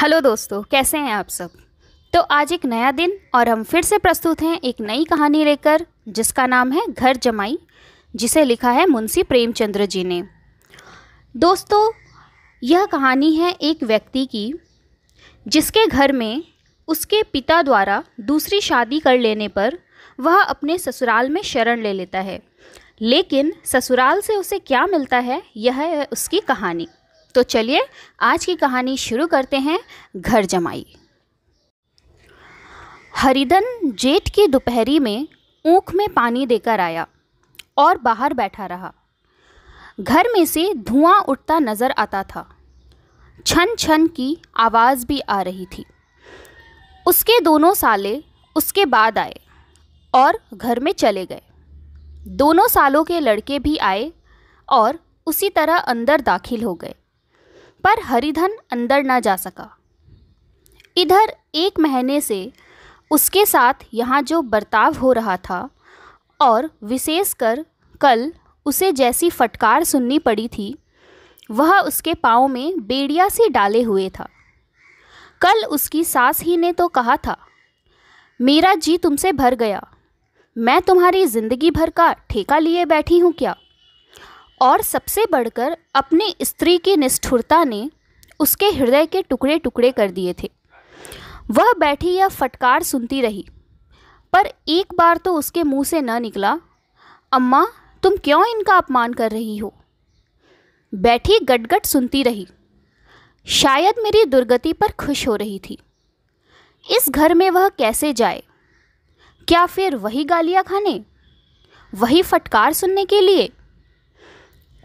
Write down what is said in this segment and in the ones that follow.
Hello दोस्तों कैसे हैं आप सब तो आज एक नया दिन और हम फिर से प्रस्तुत हैं एक नई कहानी लेकर जिसका नाम है घर जमाई जिसे लिखा है मुंशी प्रेमचंद्र जी ने दोस्तों यह कहानी है एक व्यक्ति की जिसके घर में उसके पिता द्वारा दूसरी शादी कर लेने पर वह अपने ससुराल में शरण ले लेता है लेकिन ससुराल से उसे क्या मिलता है यह है उसकी कहानी तो चलिए आज की कहानी शुरू करते हैं घर जमाई हरिदन जेठ की दोपहरी में ऊख में पानी देकर आया और बाहर बैठा रहा घर में से धुआं उठता नज़र आता था छन छन की आवाज़ भी आ रही थी उसके दोनों साले उसके बाद आए और घर में चले गए दोनों सालों के लड़के भी आए और उसी तरह अंदर दाखिल हो गए पर हरिधन अंदर ना जा सका इधर एक महीने से उसके साथ यहाँ जो बर्ताव हो रहा था और विशेषकर कल उसे जैसी फटकार सुननी पड़ी थी वह उसके पाँव में बेड़िया से डाले हुए था कल उसकी सास ही ने तो कहा था मेरा जी तुमसे भर गया मैं तुम्हारी ज़िंदगी भर का ठेका लिए बैठी हूँ क्या और सबसे बढ़कर अपनी स्त्री की निष्ठुरता ने उसके हृदय के टुकड़े टुकड़े कर दिए थे वह बैठी यह फटकार सुनती रही पर एक बार तो उसके मुंह से न निकला अम्मा तुम क्यों इनका अपमान कर रही हो बैठी गटगट सुनती रही शायद मेरी दुर्गति पर खुश हो रही थी इस घर में वह कैसे जाए क्या फिर वही गालियाँ खाने वही फटकार सुनने के लिए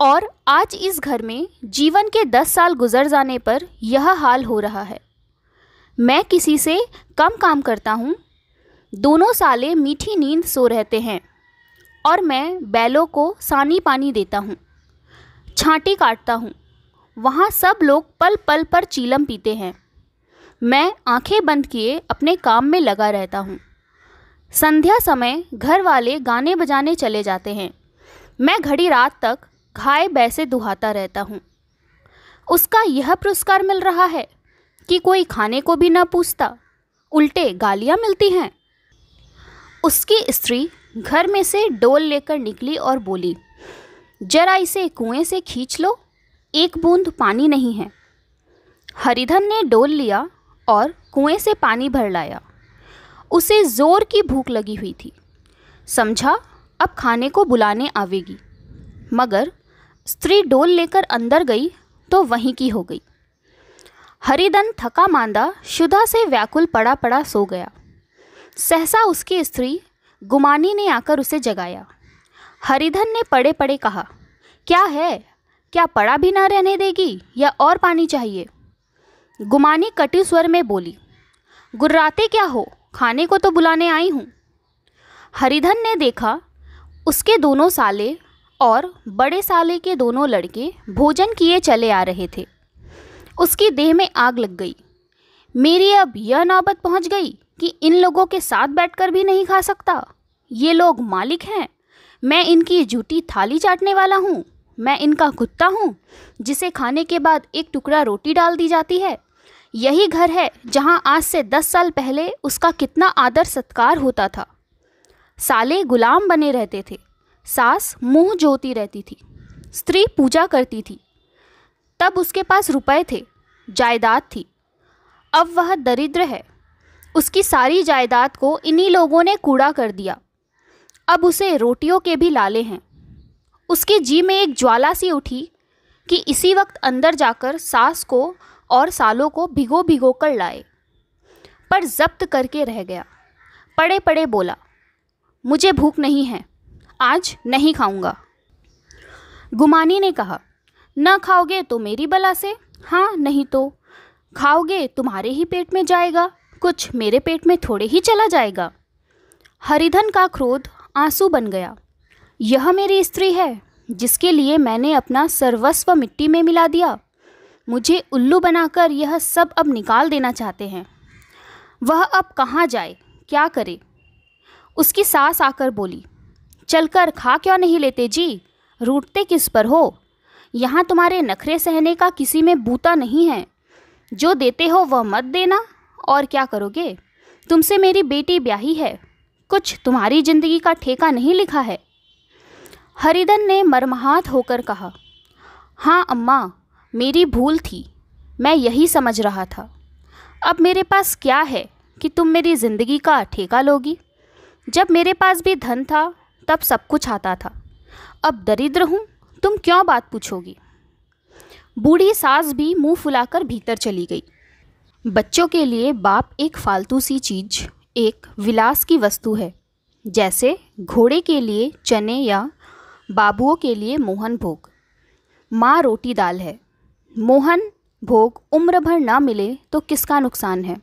और आज इस घर में जीवन के दस साल गुजर जाने पर यह हाल हो रहा है मैं किसी से कम काम करता हूँ दोनों साले मीठी नींद सो रहते हैं और मैं बैलों को सानी पानी देता हूँ छांटी काटता हूँ वहाँ सब लोग पल पल पर चीलम पीते हैं मैं आंखें बंद किए अपने काम में लगा रहता हूँ संध्या समय घर वाले गाने बजाने चले जाते हैं मैं घड़ी रात तक खाए बैसे दुहाता रहता हूँ उसका यह पुरस्कार मिल रहा है कि कोई खाने को भी ना पूछता उल्टे गालियाँ मिलती हैं उसकी स्त्री घर में से डोल लेकर निकली और बोली जरा इसे कुएं से खींच लो एक बूंद पानी नहीं है हरिधन ने डोल लिया और कुएं से पानी भर लाया उसे ज़ोर की भूख लगी हुई थी समझा अब खाने को बुलाने आवेगी मगर स्त्री डोल लेकर अंदर गई तो वहीं की हो गई हरिदन थका मांदा शुदा से व्याकुल पड़ा पड़ा सो गया सहसा उसकी स्त्री गुमानी ने आकर उसे जगाया हरिधन ने पड़े पड़े कहा क्या है क्या पड़ा भी ना रहने देगी या और पानी चाहिए गुमानी कटी स्वर में बोली गुर्राते क्या हो खाने को तो बुलाने आई हूँ हरिधन ने देखा उसके दोनों साले और बड़े साले के दोनों लड़के भोजन किए चले आ रहे थे उसकी देह में आग लग गई मेरी अब यह नौबत पहुंच गई कि इन लोगों के साथ बैठकर भी नहीं खा सकता ये लोग मालिक हैं मैं इनकी जूटी थाली चाटने वाला हूँ मैं इनका कुत्ता हूँ जिसे खाने के बाद एक टुकड़ा रोटी डाल दी जाती है यही घर है जहाँ आज से दस साल पहले उसका कितना आदर सत्कार होता था साले गुलाम बने रहते थे सास मुंह जोती रहती थी स्त्री पूजा करती थी तब उसके पास रुपए थे जायदाद थी अब वह दरिद्र है उसकी सारी जायदाद को इन्हीं लोगों ने कूड़ा कर दिया अब उसे रोटियों के भी लाले हैं उसके जी में एक ज्वाला सी उठी कि इसी वक्त अंदर जाकर सास को और सालों को भिगो भिगो कर लाए पर जब्त करके रह गया पड़े पड़े बोला मुझे भूख नहीं है आज नहीं खाऊंगा गुमानी ने कहा न खाओगे तो मेरी बला से हाँ नहीं तो खाओगे तुम्हारे ही पेट में जाएगा कुछ मेरे पेट में थोड़े ही चला जाएगा हरिधन का क्रोध आंसू बन गया यह मेरी स्त्री है जिसके लिए मैंने अपना सर्वस्व मिट्टी में मिला दिया मुझे उल्लू बनाकर यह सब अब निकाल देना चाहते हैं वह अब कहाँ जाए क्या करे उसकी सास आकर बोली चलकर खा क्यों नहीं लेते जी रूटते किस पर हो यहाँ तुम्हारे नखरे सहने का किसी में बूता नहीं है जो देते हो वह मत देना और क्या करोगे तुमसे मेरी बेटी ब्याही है कुछ तुम्हारी जिंदगी का ठेका नहीं लिखा है हरिदन ने मरमहात होकर कहा हाँ अम्मा मेरी भूल थी मैं यही समझ रहा था अब मेरे पास क्या है कि तुम मेरी ज़िंदगी का ठेका लोगी जब मेरे पास भी धन था तब सब कुछ आता था अब दरिद्र हूँ तुम क्यों बात पूछोगी बूढ़ी सास भी मुंह फुलाकर भीतर चली गई बच्चों के लिए बाप एक फालतू सी चीज एक विलास की वस्तु है जैसे घोड़े के लिए चने या बाबुओं के लिए मोहन भोग माँ रोटी दाल है मोहन भोग उम्र भर ना मिले तो किसका नुकसान है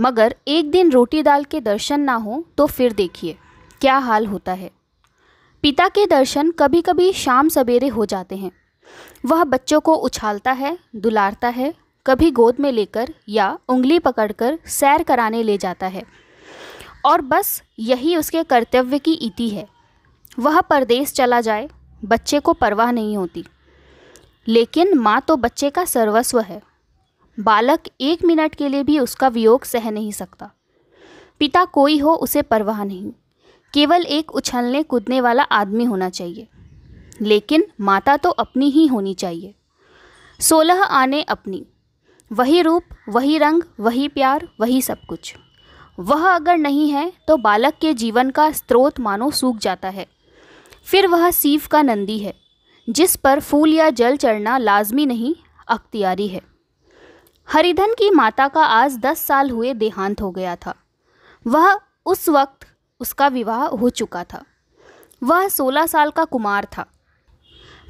मगर एक दिन रोटी दाल के दर्शन ना हो तो फिर देखिए क्या हाल होता है पिता के दर्शन कभी कभी शाम सवेरे हो जाते हैं वह बच्चों को उछालता है दुलारता है कभी गोद में लेकर या उंगली पकड़कर सैर कराने ले जाता है और बस यही उसके कर्तव्य की इति है वह परदेश चला जाए बच्चे को परवाह नहीं होती लेकिन माँ तो बच्चे का सर्वस्व है बालक एक मिनट के लिए भी उसका वियोग सह नहीं सकता पिता कोई हो उसे परवाह नहीं केवल एक उछलने कूदने वाला आदमी होना चाहिए लेकिन माता तो अपनी ही होनी चाहिए सोलह आने अपनी वही रूप वही रंग वही प्यार वही सब कुछ वह अगर नहीं है तो बालक के जीवन का स्रोत मानो सूख जाता है फिर वह सीव का नंदी है जिस पर फूल या जल चढ़ना लाजमी नहीं अख्तियारी है हरिधन की माता का आज दस साल हुए देहांत हो गया था वह उस वक्त उसका विवाह हो चुका था वह सोलह साल का कुमार था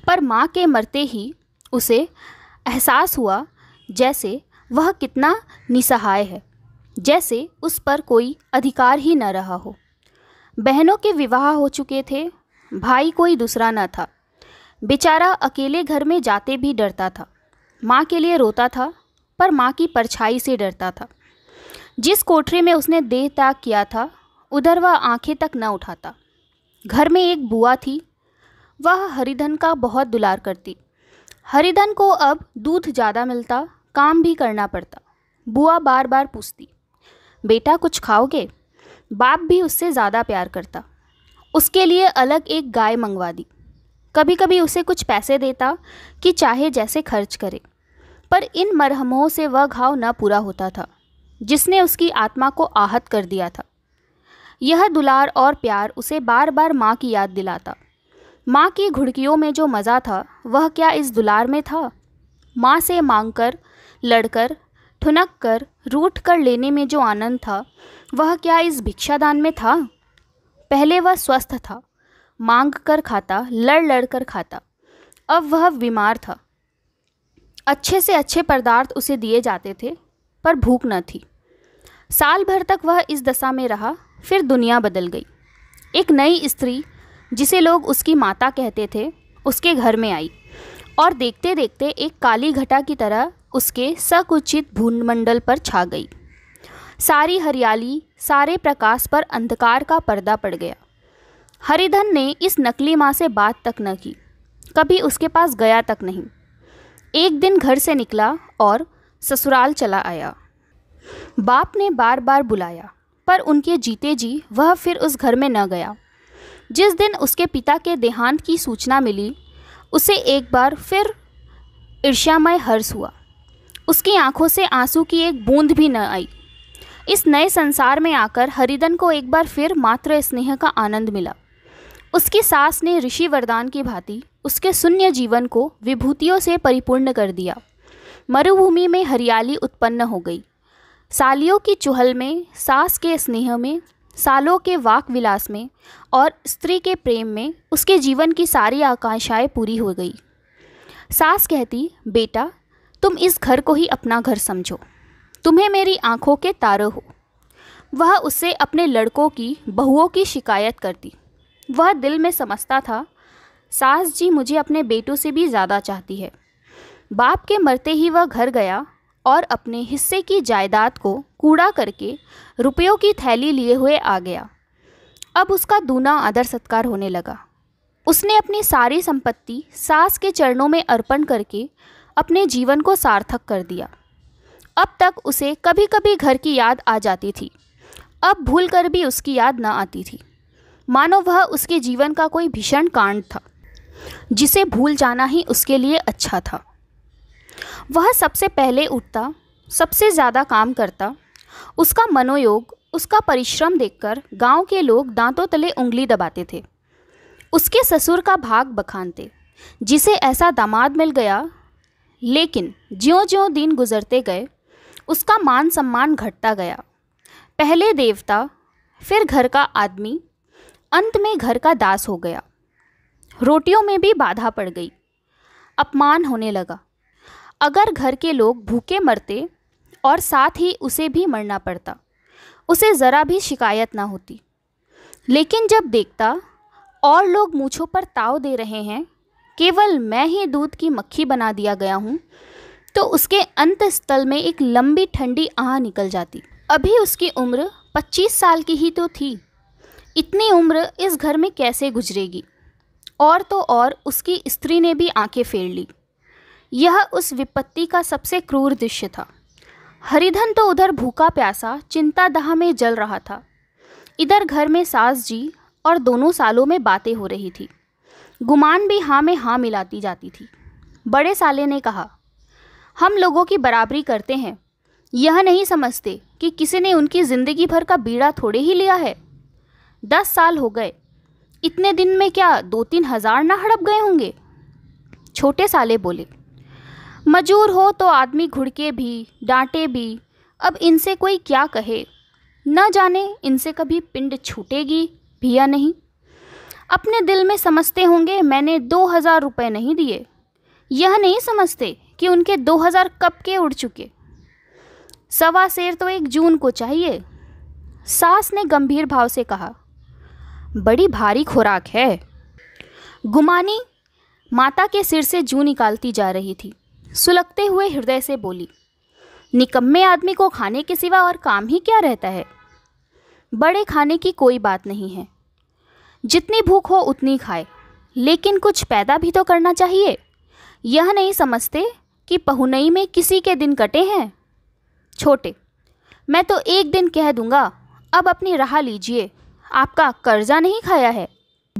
पर माँ के मरते ही उसे एहसास हुआ जैसे वह कितना निसहाय है जैसे उस पर कोई अधिकार ही न रहा हो बहनों के विवाह हो चुके थे भाई कोई दूसरा न था बेचारा अकेले घर में जाते भी डरता था माँ के लिए रोता था पर माँ की परछाई से डरता था जिस कोठरी में उसने देह त्याग किया था उधर वह आंखें तक न उठाता घर में एक बुआ थी वह हरिधन का बहुत दुलार करती हरिधन को अब दूध ज़्यादा मिलता काम भी करना पड़ता बुआ बार बार पूछती बेटा कुछ खाओगे बाप भी उससे ज़्यादा प्यार करता उसके लिए अलग एक गाय मंगवा दी कभी कभी उसे कुछ पैसे देता कि चाहे जैसे खर्च करे पर इन मरहमों से वह घाव न पूरा होता था जिसने उसकी आत्मा को आहत कर दिया था यह दुलार और प्यार उसे बार बार माँ की याद दिलाता माँ की घुड़कियों में जो मज़ा था वह क्या इस दुलार में था माँ से मांग कर लड़कर ठुनक कर रूठ कर लेने में जो आनंद था वह क्या इस भिक्षादान में था पहले वह स्वस्थ था मांग कर खाता लड़ लड़ कर खाता अब वह बीमार था अच्छे से अच्छे पदार्थ उसे दिए जाते थे पर भूख न थी साल भर तक वह इस दशा में रहा फिर दुनिया बदल गई एक नई स्त्री जिसे लोग उसकी माता कहते थे उसके घर में आई और देखते देखते एक काली घटा की तरह उसके सकुचित भूमंडल पर छा गई सारी हरियाली सारे प्रकाश पर अंधकार का पर्दा पड़ गया हरिधन ने इस नकली माँ से बात तक न की कभी उसके पास गया तक नहीं एक दिन घर से निकला और ससुराल चला आया बाप ने बार बार बुलाया पर उनके जीते जी वह फिर उस घर में न गया जिस दिन उसके पिता के देहांत की सूचना मिली उसे एक बार फिर ईर्ष्यामय हर्ष हुआ उसकी आंखों से आंसू की एक बूंद भी न आई इस नए संसार में आकर हरिदन को एक बार फिर मात्र स्नेह का आनंद मिला उसकी सास ने ऋषि वरदान की भांति उसके शून्य जीवन को विभूतियों से परिपूर्ण कर दिया मरुभूमि में हरियाली उत्पन्न हो गई सालियों की चुहल में सास के स्नेह में सालों के वाक विलास में और स्त्री के प्रेम में उसके जीवन की सारी आकांक्षाएं पूरी हो गई सास कहती बेटा तुम इस घर को ही अपना घर समझो तुम्हें मेरी आंखों के तारे हो वह उससे अपने लड़कों की बहुओं की शिकायत करती वह दिल में समझता था सास जी मुझे अपने बेटों से भी ज़्यादा चाहती है बाप के मरते ही वह घर गया और अपने हिस्से की जायदाद को कूड़ा करके रुपयों की थैली लिए हुए आ गया अब उसका दूना आदर सत्कार होने लगा उसने अपनी सारी संपत्ति सास के चरणों में अर्पण करके अपने जीवन को सार्थक कर दिया अब तक उसे कभी कभी घर की याद आ जाती थी अब भूल कर भी उसकी याद ना आती थी मानो वह उसके जीवन का कोई भीषण कांड था जिसे भूल जाना ही उसके लिए अच्छा था वह सबसे पहले उठता सबसे ज़्यादा काम करता उसका मनोयोग उसका परिश्रम देखकर गांव के लोग दांतों तले उंगली दबाते थे उसके ससुर का भाग बखानते जिसे ऐसा दामाद मिल गया लेकिन ज्यों ज्यों दिन गुजरते गए उसका मान सम्मान घटता गया पहले देवता फिर घर का आदमी अंत में घर का दास हो गया रोटियों में भी बाधा पड़ गई अपमान होने लगा अगर घर के लोग भूखे मरते और साथ ही उसे भी मरना पड़ता उसे ज़रा भी शिकायत ना होती लेकिन जब देखता और लोग मूछों पर ताव दे रहे हैं केवल मैं ही दूध की मक्खी बना दिया गया हूँ तो उसके अंत स्थल में एक लंबी ठंडी आह निकल जाती अभी उसकी उम्र 25 साल की ही तो थी इतनी उम्र इस घर में कैसे गुजरेगी और तो और उसकी स्त्री ने भी आंखें फेर ली यह उस विपत्ति का सबसे क्रूर दृश्य था हरिधन तो उधर भूखा प्यासा चिंता दाह में जल रहा था इधर घर में सास जी और दोनों सालों में बातें हो रही थी गुमान भी हाँ में हाँ मिलाती जाती थी बड़े साले ने कहा हम लोगों की बराबरी करते हैं यह नहीं समझते कि किसी ने उनकी ज़िंदगी भर का बीड़ा थोड़े ही लिया है दस साल हो गए इतने दिन में क्या दो तीन हज़ार ना हड़प गए होंगे छोटे साले बोले मजूर हो तो आदमी घुड़के भी डांटे भी अब इनसे कोई क्या कहे न जाने इनसे कभी पिंड छूटेगी भी या नहीं अपने दिल में समझते होंगे मैंने दो हज़ार रुपये नहीं दिए यह नहीं समझते कि उनके दो हज़ार कब के उड़ चुके सवा शेर तो एक जून को चाहिए सास ने गंभीर भाव से कहा बड़ी भारी खुराक है गुमानी माता के सिर से जू निकालती जा रही थी सुलगते हुए हृदय से बोली निकम्मे आदमी को खाने के सिवा और काम ही क्या रहता है बड़े खाने की कोई बात नहीं है जितनी भूख हो उतनी खाए लेकिन कुछ पैदा भी तो करना चाहिए यह नहीं समझते कि पहुनई में किसी के दिन कटे हैं छोटे मैं तो एक दिन कह दूंगा अब अपनी राह लीजिए आपका कर्जा नहीं खाया है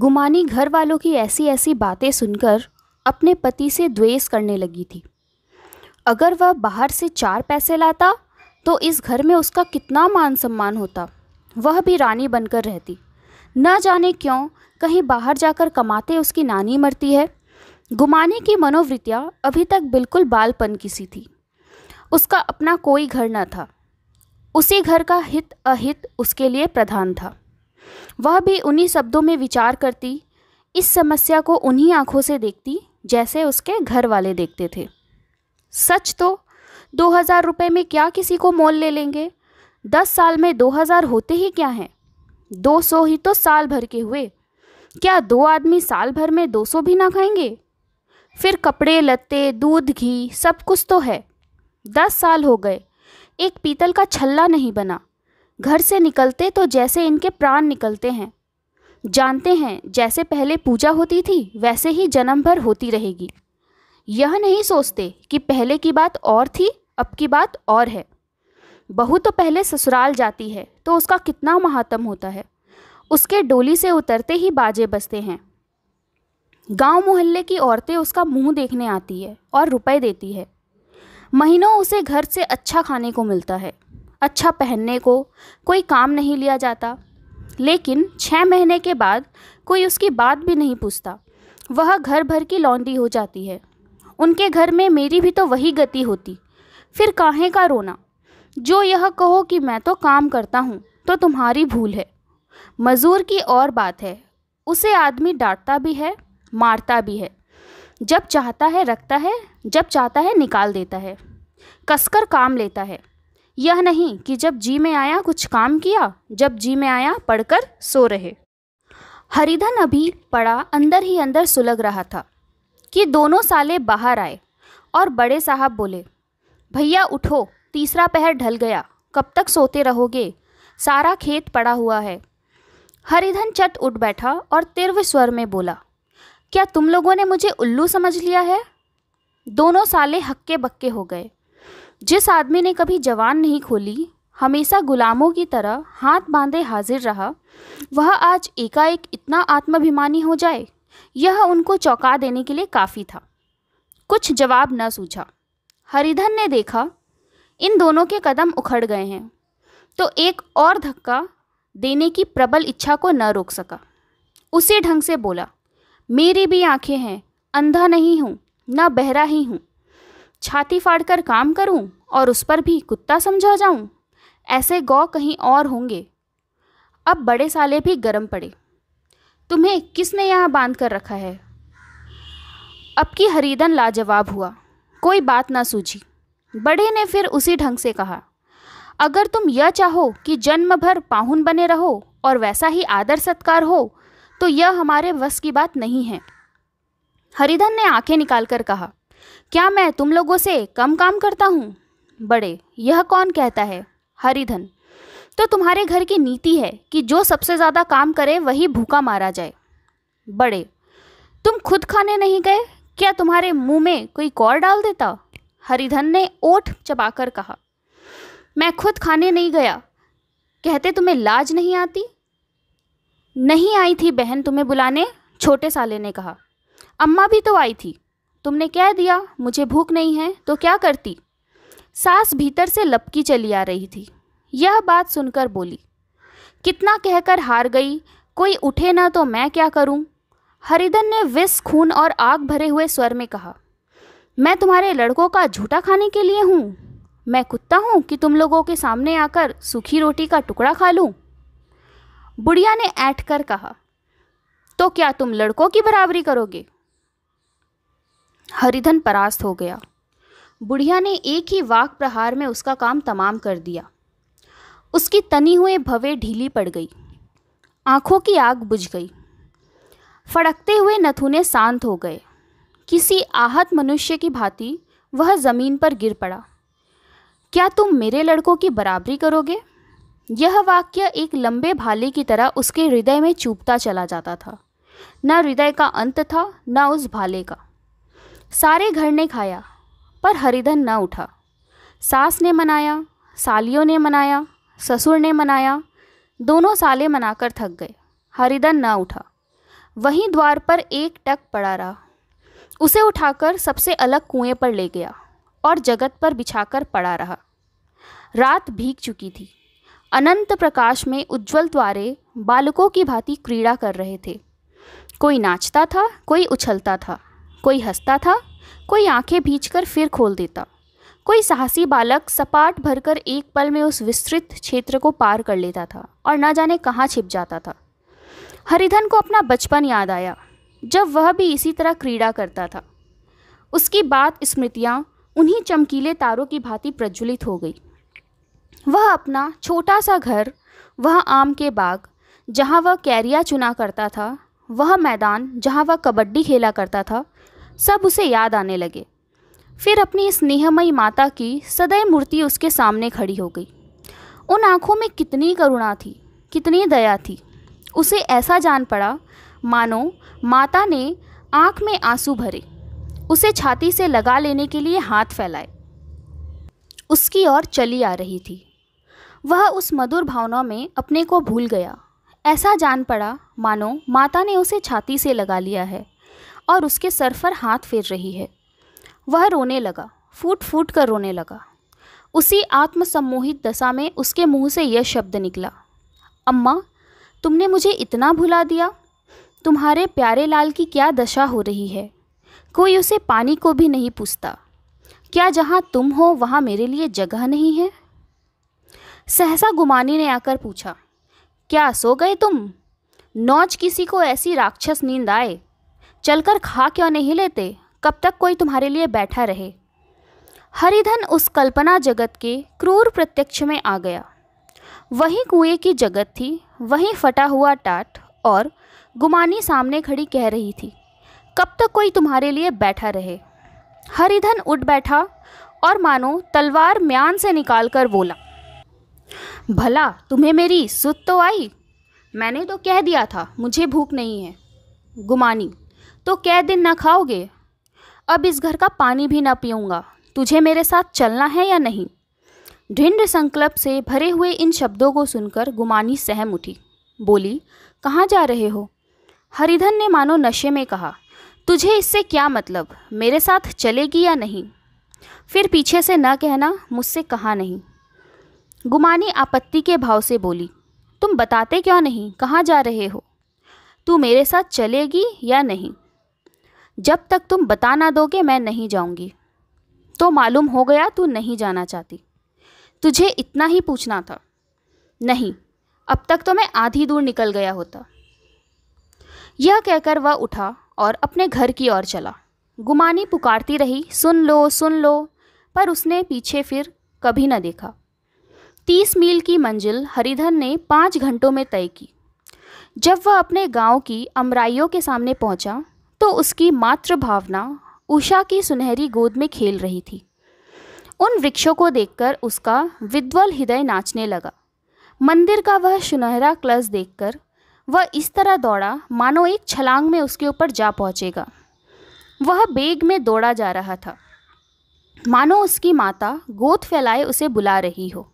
गुमानी घर वालों की ऐसी ऐसी बातें सुनकर अपने पति से द्वेष करने लगी थी अगर वह बाहर से चार पैसे लाता तो इस घर में उसका कितना मान सम्मान होता वह भी रानी बनकर रहती न जाने क्यों कहीं बाहर जाकर कमाते उसकी नानी मरती है गुमानी की मनोवृत्तियाँ अभी तक बिल्कुल बालपन की सी थी उसका अपना कोई घर न था उसी घर का हित अहित उसके लिए प्रधान था वह भी उन्हीं शब्दों में विचार करती इस समस्या को उन्हीं आंखों से देखती जैसे उसके घर वाले देखते थे सच तो दो हज़ार रुपये में क्या किसी को मोल ले लेंगे दस साल में दो हज़ार होते ही क्या हैं दो सौ ही तो साल भर के हुए क्या दो आदमी साल भर में दो सौ भी ना खाएंगे फिर कपड़े लत्ते दूध घी सब कुछ तो है दस साल हो गए एक पीतल का छल्ला नहीं बना घर से निकलते तो जैसे इनके प्राण निकलते हैं जानते हैं जैसे पहले पूजा होती थी वैसे ही जन्म भर होती रहेगी यह नहीं सोचते कि पहले की बात और थी अब की बात और है बहू तो पहले ससुराल जाती है तो उसका कितना महात्म होता है उसके डोली से उतरते ही बाजे बजते हैं गांव मोहल्ले की औरतें उसका मुंह देखने आती है और रुपए देती है महीनों उसे घर से अच्छा खाने को मिलता है अच्छा पहनने को कोई काम नहीं लिया जाता लेकिन छः महीने के बाद कोई उसकी बात भी नहीं पूछता वह घर भर की लौंडी हो जाती है उनके घर में मेरी भी तो वही गति होती फिर काहे का रोना जो यह कहो कि मैं तो काम करता हूँ तो तुम्हारी भूल है मज़ूर की और बात है उसे आदमी डांटता भी है मारता भी है जब चाहता है रखता है जब चाहता है निकाल देता है कसकर काम लेता है यह नहीं कि जब जी में आया कुछ काम किया जब जी में आया पढ़कर सो रहे हरिधन अभी पड़ा अंदर ही अंदर सुलग रहा था कि दोनों साले बाहर आए और बड़े साहब बोले भैया उठो तीसरा पहर ढल गया कब तक सोते रहोगे सारा खेत पड़ा हुआ है हरिधन चट उठ बैठा और तीव्र स्वर में बोला क्या तुम लोगों ने मुझे उल्लू समझ लिया है दोनों साले हक्के बक्के हो गए जिस आदमी ने कभी जवान नहीं खोली हमेशा गुलामों की तरह हाथ बांधे हाजिर रहा वह आज एकाएक इतना आत्माभिमानी हो जाए यह उनको चौंका देने के लिए काफ़ी था कुछ जवाब न सूझा हरिधन ने देखा इन दोनों के कदम उखड़ गए हैं तो एक और धक्का देने की प्रबल इच्छा को न रोक सका उसी ढंग से बोला मेरी भी आंखें हैं अंधा नहीं हूँ ना बहरा ही हूँ छाती फाड़कर काम करूँ और उस पर भी कुत्ता समझा जाऊँ ऐसे गौ कहीं और होंगे अब बड़े साले भी गर्म पड़े तुम्हें किसने यहाँ बांध कर रखा है अब की हरीदन लाजवाब हुआ कोई बात ना सूझी बड़े ने फिर उसी ढंग से कहा अगर तुम यह चाहो कि जन्म भर पाहुन बने रहो और वैसा ही आदर सत्कार हो तो यह हमारे वश की बात नहीं है हरिधन ने आंखें निकालकर कहा क्या मैं तुम लोगों से कम काम करता हूँ बड़े यह कौन कहता है हरिधन तो तुम्हारे घर की नीति है कि जो सबसे ज़्यादा काम करे वही भूखा मारा जाए बड़े तुम खुद खाने नहीं गए क्या तुम्हारे मुंह में कोई कौर डाल देता हरिधन ने ओठ चबाकर कहा मैं खुद खाने नहीं गया कहते तुम्हें लाज नहीं आती नहीं आई थी बहन तुम्हें बुलाने छोटे साले ने कहा अम्मा भी तो आई थी तुमने कह दिया मुझे भूख नहीं है तो क्या करती सास भीतर से लपकी चली आ रही थी यह बात सुनकर बोली कितना कहकर हार गई कोई उठे ना तो मैं क्या करूं? हरिधन ने विष खून और आग भरे हुए स्वर में कहा मैं तुम्हारे लड़कों का झूठा खाने के लिए हूँ मैं कुत्ता हूँ कि तुम लोगों के सामने आकर सूखी रोटी का टुकड़ा खा लूँ बुढ़िया ने ऐठ कर कहा तो क्या तुम लड़कों की बराबरी करोगे हरिधन परास्त हो गया बुढ़िया ने एक ही वाक प्रहार में उसका काम तमाम कर दिया उसकी तनी हुए भवे ढीली पड़ गई आंखों की आग बुझ गई फड़कते हुए नथुने शांत हो गए किसी आहत मनुष्य की भांति वह ज़मीन पर गिर पड़ा क्या तुम मेरे लड़कों की बराबरी करोगे यह वाक्य एक लंबे भाले की तरह उसके हृदय में चूपता चला जाता था न हृदय का अंत था न उस भाले का सारे घर ने खाया पर हरिधन न उठा सास ने मनाया सालियों ने मनाया ससुर ने मनाया दोनों साले मनाकर थक गए हरिदन ना उठा वहीं द्वार पर एक टक पड़ा रहा उसे उठाकर सबसे अलग कुएं पर ले गया और जगत पर बिछाकर पड़ा रहा रात भीग चुकी थी अनंत प्रकाश में उज्जवल द्वारे बालकों की भांति क्रीड़ा कर रहे थे कोई नाचता था कोई उछलता था कोई हंसता था कोई आंखें भीज फिर खोल देता कोई साहसी बालक सपाट भरकर एक पल में उस विस्तृत क्षेत्र को पार कर लेता था और ना जाने कहाँ छिप जाता था हरिधन को अपना बचपन याद आया जब वह भी इसी तरह क्रीड़ा करता था उसकी बात स्मृतियाँ उन्हीं चमकीले तारों की भांति प्रज्वलित हो गई वह अपना छोटा सा घर वह आम के बाग जहाँ वह कैरिया चुना करता था वह मैदान जहाँ वह कबड्डी खेला करता था सब उसे याद आने लगे फिर अपनी स्नेहमयी माता की सदैव मूर्ति उसके सामने खड़ी हो गई उन आँखों में कितनी करुणा थी कितनी दया थी उसे ऐसा जान पड़ा मानो माता ने आँख में आंसू भरे उसे छाती से लगा लेने के लिए हाथ फैलाए उसकी ओर चली आ रही थी वह उस मधुर भावना में अपने को भूल गया ऐसा जान पड़ा मानो माता ने उसे छाती से लगा लिया है और उसके सर पर हाथ फेर रही है वह रोने लगा फूट फूट कर रोने लगा उसी आत्मसम्मोहित दशा में उसके मुंह से यह शब्द निकला अम्मा तुमने मुझे इतना भुला दिया तुम्हारे प्यारे लाल की क्या दशा हो रही है कोई उसे पानी को भी नहीं पूछता क्या जहाँ तुम हो वहाँ मेरे लिए जगह नहीं है सहसा गुमानी ने आकर पूछा क्या सो गए तुम नौज किसी को ऐसी राक्षस नींद आए चलकर खा क्यों नहीं लेते कब तक कोई तुम्हारे लिए बैठा रहे हरिधन उस कल्पना जगत के क्रूर प्रत्यक्ष में आ गया वही कुएं की जगत थी वही फटा हुआ टाट और गुमानी सामने खड़ी कह रही थी कब तक कोई तुम्हारे लिए बैठा रहे हरिधन उठ बैठा और मानो तलवार म्यान से निकाल कर बोला भला तुम्हें मेरी सुत तो आई मैंने तो कह दिया था मुझे भूख नहीं है गुमानी तो कै दिन ना खाओगे अब इस घर का पानी भी ना पीऊँगा तुझे मेरे साथ चलना है या नहीं ढिंड संकल्प से भरे हुए इन शब्दों को सुनकर गुमानी सहम उठी बोली कहाँ जा रहे हो हरिधन ने मानो नशे में कहा तुझे इससे क्या मतलब मेरे साथ चलेगी या नहीं फिर पीछे से न कहना मुझसे कहा नहीं गुमानी आपत्ति के भाव से बोली तुम बताते क्यों नहीं कहाँ जा रहे हो तू मेरे साथ चलेगी या नहीं जब तक तुम बता ना दोगे मैं नहीं जाऊंगी तो मालूम हो गया तू नहीं जाना चाहती तुझे इतना ही पूछना था नहीं अब तक तो मैं आधी दूर निकल गया होता यह कहकर वह उठा और अपने घर की ओर चला गुमानी पुकारती रही सुन लो सुन लो पर उसने पीछे फिर कभी न देखा तीस मील की मंजिल हरिधन ने पाँच घंटों में तय की जब वह अपने गांव की अमराइयों के सामने पहुंचा तो उसकी मातृभावना उषा की सुनहरी गोद में खेल रही थी उन वृक्षों को देखकर उसका विद्वल हृदय नाचने लगा मंदिर का वह सुनहरा क्लस देखकर वह इस तरह दौड़ा मानो एक छलांग में उसके ऊपर जा पहुँचेगा वह बेग में दौड़ा जा रहा था मानो उसकी माता गोद फैलाए उसे बुला रही हो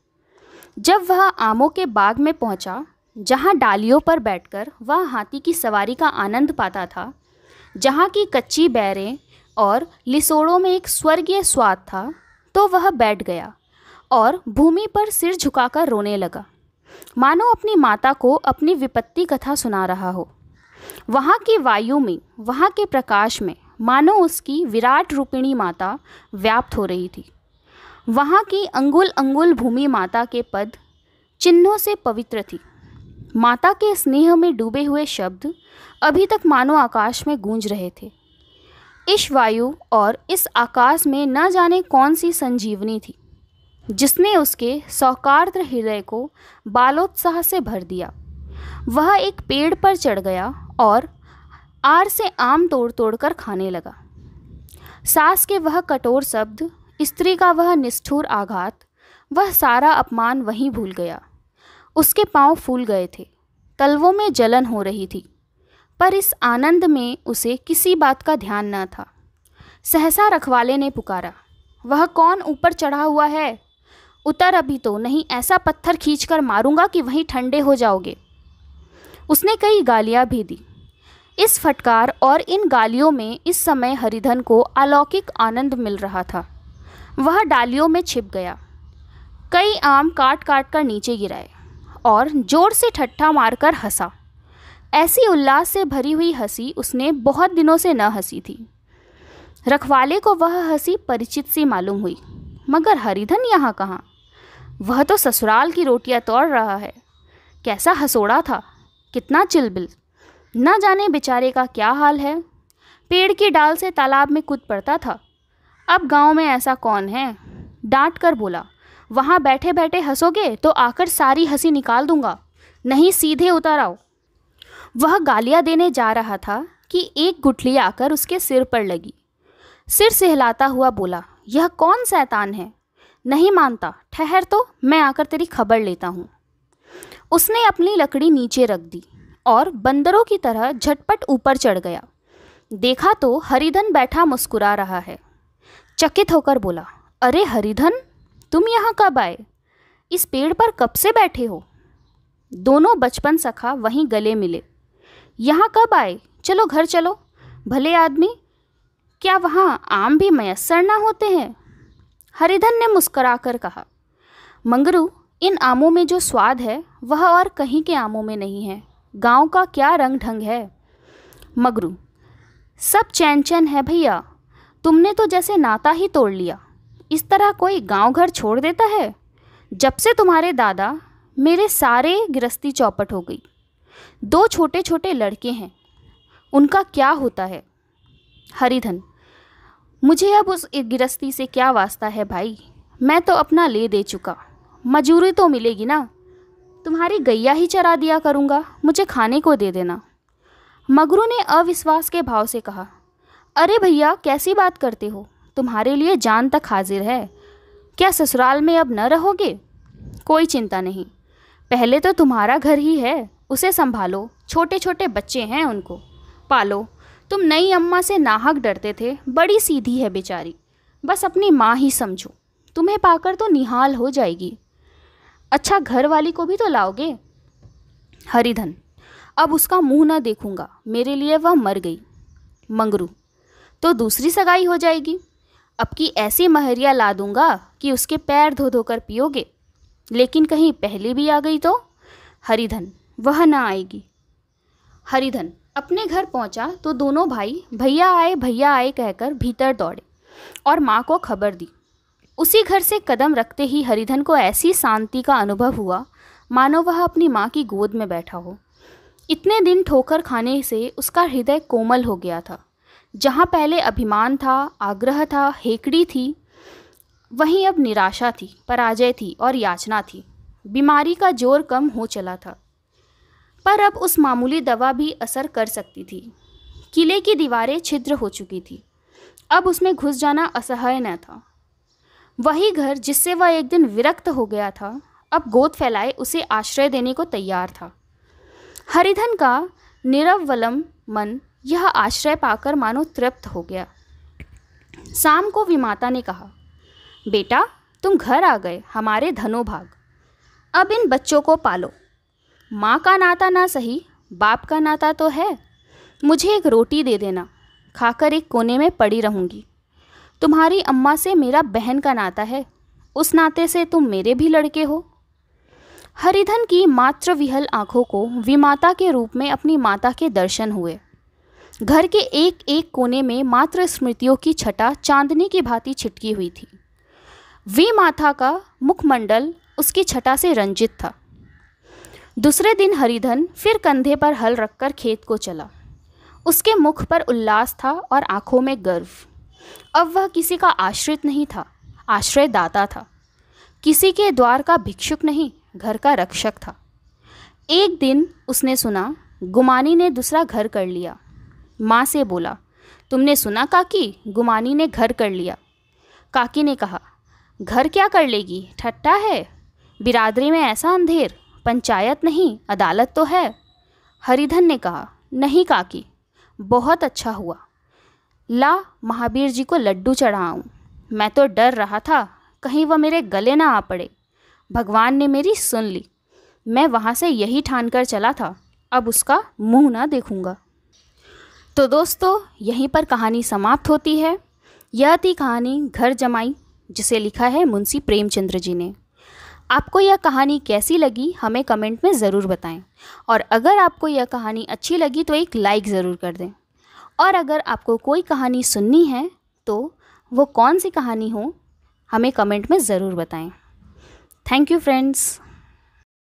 जब वह आमों के बाग में पहुंचा, जहां डालियों पर बैठकर वह हाथी की सवारी का आनंद पाता था जहाँ की कच्ची बैरें और लिसोड़ों में एक स्वर्गीय स्वाद था तो वह बैठ गया और भूमि पर सिर झुकाकर रोने लगा मानो अपनी माता को अपनी विपत्ति कथा सुना रहा हो वहाँ की वायु में वहाँ के प्रकाश में मानो उसकी विराट रूपिणी माता व्याप्त हो रही थी वहाँ की अंगुल अंगुल भूमि माता के पद चिन्हों से पवित्र थी माता के स्नेह में डूबे हुए शब्द अभी तक मानो आकाश में गूंज रहे थे इस वायु और इस आकाश में न जाने कौन सी संजीवनी थी जिसने उसके सौकार्द्र हृदय को बालोत्साह से भर दिया वह एक पेड़ पर चढ़ गया और आर से आम तोड़ तोड़कर खाने लगा सास के वह कठोर शब्द स्त्री का वह निष्ठुर आघात वह सारा अपमान वहीं भूल गया उसके पांव फूल गए थे तलवों में जलन हो रही थी पर इस आनंद में उसे किसी बात का ध्यान न था सहसा रखवाले ने पुकारा वह कौन ऊपर चढ़ा हुआ है उतर अभी तो नहीं ऐसा पत्थर खींचकर मारूंगा कि वहीं ठंडे हो जाओगे उसने कई गालियाँ भी दी इस फटकार और इन गालियों में इस समय हरिधन को अलौकिक आनंद मिल रहा था वह डालियों में छिप गया कई आम काट काट कर नीचे गिराए और जोर से ठट्ठा मारकर हंसा ऐसी उल्लास से भरी हुई हंसी उसने बहुत दिनों से न हंसी थी रखवाले को वह हंसी परिचित सी मालूम हुई मगर हरिधन यहाँ कहाँ वह तो ससुराल की रोटियाँ तोड़ रहा है कैसा हसोड़ा था कितना चिलबिल न जाने बेचारे का क्या हाल है पेड़ की डाल से तालाब में कूद पड़ता था अब गांव में ऐसा कौन है डांट कर बोला वहाँ बैठे बैठे हंसोगे तो आकर सारी हंसी निकाल दूंगा नहीं सीधे उतर आओ वह गालियाँ देने जा रहा था कि एक गुठली आकर उसके सिर पर लगी सिर सहलाता हुआ बोला यह कौन सैतान है नहीं मानता ठहर तो मैं आकर तेरी खबर लेता हूँ उसने अपनी लकड़ी नीचे रख दी और बंदरों की तरह झटपट ऊपर चढ़ गया देखा तो हरिधन बैठा मुस्कुरा रहा है चकित होकर बोला अरे हरिधन तुम यहाँ कब आए इस पेड़ पर कब से बैठे हो दोनों बचपन सखा वहीं गले मिले यहाँ कब आए चलो घर चलो भले आदमी क्या वहाँ आम भी मयसर ना होते हैं हरिधन ने मुस्करा कर कहा मंगरू इन आमों में जो स्वाद है वह और कहीं के आमों में नहीं है गांव का क्या रंग ढंग है मगरू सब चैन चैन है भैया तुमने तो जैसे नाता ही तोड़ लिया इस तरह कोई गांव घर छोड़ देता है जब से तुम्हारे दादा मेरे सारे गृहस्थी चौपट हो गई दो छोटे छोटे लड़के हैं उनका क्या होता है हरिधन मुझे अब उस गृहस्थी से क्या वास्ता है भाई मैं तो अपना ले दे चुका मजूरी तो मिलेगी ना तुम्हारी गैया ही चरा दिया करूँगा मुझे खाने को दे देना मगरू ने अविश्वास के भाव से कहा अरे भैया कैसी बात करते हो तुम्हारे लिए जान तक हाजिर है क्या ससुराल में अब न रहोगे कोई चिंता नहीं पहले तो तुम्हारा घर ही है उसे संभालो छोटे छोटे बच्चे हैं उनको पालो तुम नई अम्मा से नाहक डरते थे बड़ी सीधी है बेचारी बस अपनी माँ ही समझो तुम्हें पाकर तो निहाल हो जाएगी अच्छा घर वाली को भी तो लाओगे हरिधन अब उसका मुंह ना देखूंगा मेरे लिए वह मर गई मंगरू तो दूसरी सगाई हो जाएगी अब की ऐसी महरिया ला दूंगा कि उसके पैर धो धोकर पियोगे लेकिन कहीं पहले भी आ गई तो हरिधन वह ना आएगी हरिधन अपने घर पहुंचा तो दोनों भाई भैया आए भैया आए कहकर भीतर दौड़े और माँ को खबर दी उसी घर से कदम रखते ही हरिधन को ऐसी शांति का अनुभव हुआ मानो वह अपनी माँ की गोद में बैठा हो इतने दिन ठोकर खाने से उसका हृदय कोमल हो गया था जहाँ पहले अभिमान था आग्रह था हेकड़ी थी वहीं अब निराशा थी पराजय थी और याचना थी बीमारी का जोर कम हो चला था पर अब उस मामूली दवा भी असर कर सकती थी किले की दीवारें छिद्र हो चुकी थी अब उसमें घुस जाना असहाय न था वही घर जिससे वह एक दिन विरक्त हो गया था अब गोद फैलाए उसे आश्रय देने को तैयार था हरिधन का निरवलम मन यह आश्रय पाकर मानो तृप्त हो गया शाम को विमाता ने कहा बेटा तुम घर आ गए हमारे धनो भाग अब इन बच्चों को पालो माँ का नाता ना सही बाप का नाता तो है मुझे एक रोटी दे देना खाकर एक कोने में पड़ी रहूँगी तुम्हारी अम्मा से मेरा बहन का नाता है उस नाते से तुम मेरे भी लड़के हो हरिधन की मात्र विहल आंखों को विमाता के रूप में अपनी माता के दर्शन हुए घर के एक एक कोने में मात्र स्मृतियों की छटा चांदनी की भांति छिटकी हुई थी वी माथा का मुखमंडल उसकी छटा से रंजित था दूसरे दिन हरिधन फिर कंधे पर हल रखकर खेत को चला उसके मुख पर उल्लास था और आंखों में गर्व अब वह किसी का आश्रित नहीं था आश्रयदाता था किसी के द्वार का भिक्षुक नहीं घर का रक्षक था एक दिन उसने सुना गुमानी ने दूसरा घर कर लिया माँ से बोला तुमने सुना काकी गुमानी ने घर कर लिया काकी ने कहा घर क्या कर लेगी ठट्टा है बिरादरी में ऐसा अंधेर पंचायत नहीं अदालत तो है हरिधन ने कहा नहीं काकी बहुत अच्छा हुआ ला महावीर जी को लड्डू चढ़ाऊँ मैं तो डर रहा था कहीं वह मेरे गले ना आ पड़े भगवान ने मेरी सुन ली मैं वहाँ से यही ठान कर चला था अब उसका मुंह ना देखूँगा तो दोस्तों यहीं पर कहानी समाप्त होती है यह थी कहानी घर जमाई जिसे लिखा है मुंशी प्रेमचंद्र जी ने आपको यह कहानी कैसी लगी हमें कमेंट में ज़रूर बताएं और अगर आपको यह कहानी अच्छी लगी तो एक लाइक ज़रूर कर दें और अगर आपको कोई कहानी सुननी है तो वो कौन सी कहानी हो हमें कमेंट में ज़रूर बताएं थैंक यू फ्रेंड्स